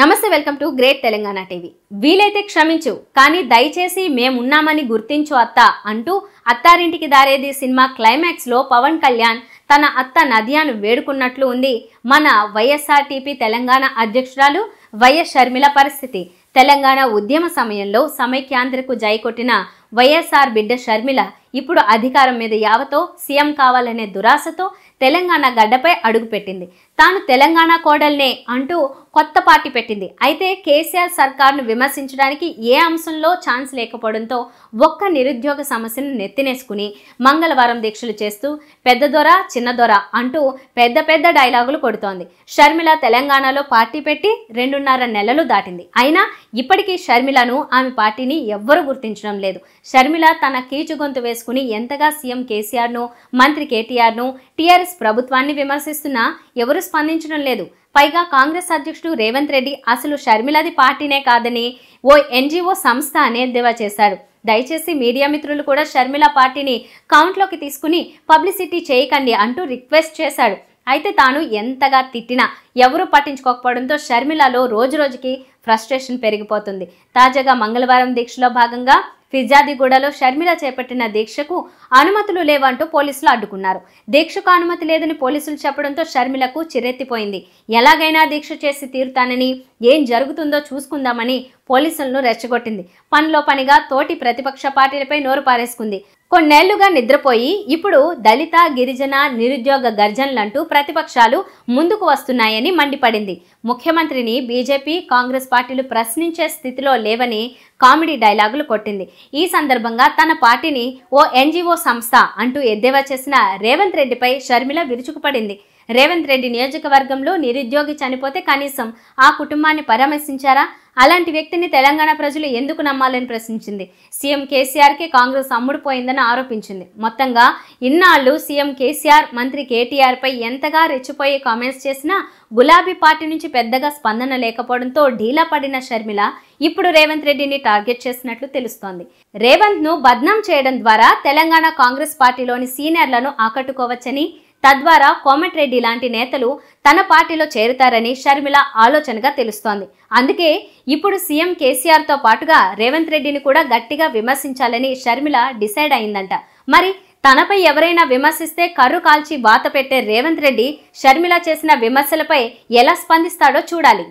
నమస్తే welcome to great Telangana TV వీలైతే క్షమించు కానీ దయచేసి మేమున్నామని గుర్తించు అత్త అంటూ అత్తారింటికి దారేది సినిమా క్లైమాక్స్లో పవన్ కళ్యాణ్ తన అత్త నదియాను వేడుకున్నట్లు ఉంది మన వైఎస్ఆర్టీపీ తెలంగాణ అధ్యక్షురాలు వైఎస్ షర్మిల పరిస్థితి తెలంగాణ ఉద్యమ సమయంలో సమైక్యాంధ్రకు కొట్టిన వైఎస్ఆర్ బిడ్డ షర్మిల ఇప్పుడు అధికారం మీద యావతో సీఎం కావాలనే దురాశతో తెలంగాణ గడ్డపై అడుగుపెట్టింది తాను తెలంగాణ కోడల్నే అంటూ కొత్త పార్టీ పెట్టింది అయితే కేసీఆర్ సర్కార్ను విమర్శించడానికి ఏ అంశంలో ఛాన్స్ లేకపోవడంతో ఒక్క నిరుద్యోగ సమస్యను నెత్తినేసుకుని మంగళవారం దీక్షలు చేస్తూ పెద్ద దొర చిన్న దొర అంటూ పెద్ద పెద్ద డైలాగులు కొడుతోంది షర్మిల తెలంగాణలో పార్టీ పెట్టి రెండున్నర నెలలు దాటింది అయినా ఇప్పటికీ షర్మిలను ఆమె పార్టీని ఎవ్వరు గుర్తించడం లేదు షర్మిల తన కీచు గొంతు వేసుకుని ఎంతగా సీఎం కేసీఆర్ను మంత్రి కేటీఆర్ను టీఆర్ఎస్ ప్రభుత్వాన్ని విమర్శిస్తున్నా ఎవరు స్పందించడం లేదు పైగా కాంగ్రెస్ అధ్యక్షుడు రేవంత్ రెడ్డి అసలు షర్మిలాది పార్టీనే కాదని ఓ ఎన్జిఓ సంస్థ అనేద్దేవా చేశాడు దయచేసి మీడియా మిత్రులు కూడా షర్మిల పార్టీని కౌంట్లోకి తీసుకుని పబ్లిసిటీ చేయకండి అంటూ రిక్వెస్ట్ చేశాడు అయితే తాను ఎంతగా తిట్టినా ఎవరూ పట్టించుకోకపోవడంతో షర్మిలలో రోజురోజుకి ఫ్రస్ట్రేషన్ పెరిగిపోతుంది తాజాగా మంగళవారం దీక్షలో భాగంగా ఫిర్జాదిగూడలో షర్మిల చేపట్టిన దీక్షకు అనుమతులు లేవంటూ పోలీసులు అడ్డుకున్నారు దీక్షకు అనుమతి లేదని పోలీసులు చెప్పడంతో షర్మిలకు చిరెత్తిపోయింది ఎలాగైనా దీక్ష చేసి తీరుతానని ఏం జరుగుతుందో చూసుకుందామని పోలీసులను రెచ్చగొట్టింది పనిలో పనిగా తోటి ప్రతిపక్ష పార్టీలపై నోరు పారేసుకుంది కొన్నేళ్లుగా నిద్రపోయి ఇప్పుడు దళిత గిరిజన నిరుద్యోగ గర్జనలంటూ ప్రతిపక్షాలు ముందుకు వస్తున్నాయని మండిపడింది ముఖ్యమంత్రిని బీజేపీ కాంగ్రెస్ పార్టీలు ప్రశ్నించే స్థితిలో లేవని కామెడీ డైలాగులు కొట్టింది ఈ సందర్భంగా తన పార్టీని ఓ ఎన్జీఓ సంస్థ అంటూ ఎద్దేవా చేసిన రేవంత్ రెడ్డిపై షర్మిల విరుచుకుపడింది రేవంత్ రెడ్డి నియోజకవర్గంలో నిరుద్యోగి చనిపోతే కనీసం ఆ కుటుంబాన్ని పరామర్శించారా అలాంటి వ్యక్తిని తెలంగాణ ప్రజలు ఎందుకు నమ్మాలని ప్రశ్నించింది సీఎం కేసీఆర్కే కాంగ్రెస్ అమ్ముడుపోయిందని ఆరోపించింది మొత్తంగా ఇన్నాళ్లు సీఎం కేసీఆర్ మంత్రి కేటీఆర్పై ఎంతగా రెచ్చిపోయే కామెంట్స్ చేసినా గులాబీ పార్టీ నుంచి పెద్దగా స్పందన లేకపోవడంతో ఢీలా పడిన షర్మిల ఇప్పుడు రేవంత్ రెడ్డిని టార్గెట్ చేసినట్లు తెలుస్తోంది రేవంత్ను బద్నాం చేయడం ద్వారా తెలంగాణ కాంగ్రెస్ పార్టీలోని సీనియర్లను ఆకట్టుకోవచ్చని తద్వారా కోమటిరెడ్డి లాంటి నేతలు తన పార్టీలో చేరుతారని షర్మిల ఆలోచనగా తెలుస్తోంది అందుకే ఇప్పుడు సీఎం కేసీఆర్తో పాటుగా రేవంత్ రెడ్డిని కూడా గట్టిగా విమర్శించాలని షర్మిల డిసైడ్ అయిందంట మరి తనపై ఎవరైనా విమర్శిస్తే కర్రు కాల్చి బాత పెట్టే రేవంత్ రెడ్డి షర్మిల చేసిన విమర్శలపై ఎలా స్పందిస్తాడో చూడాలి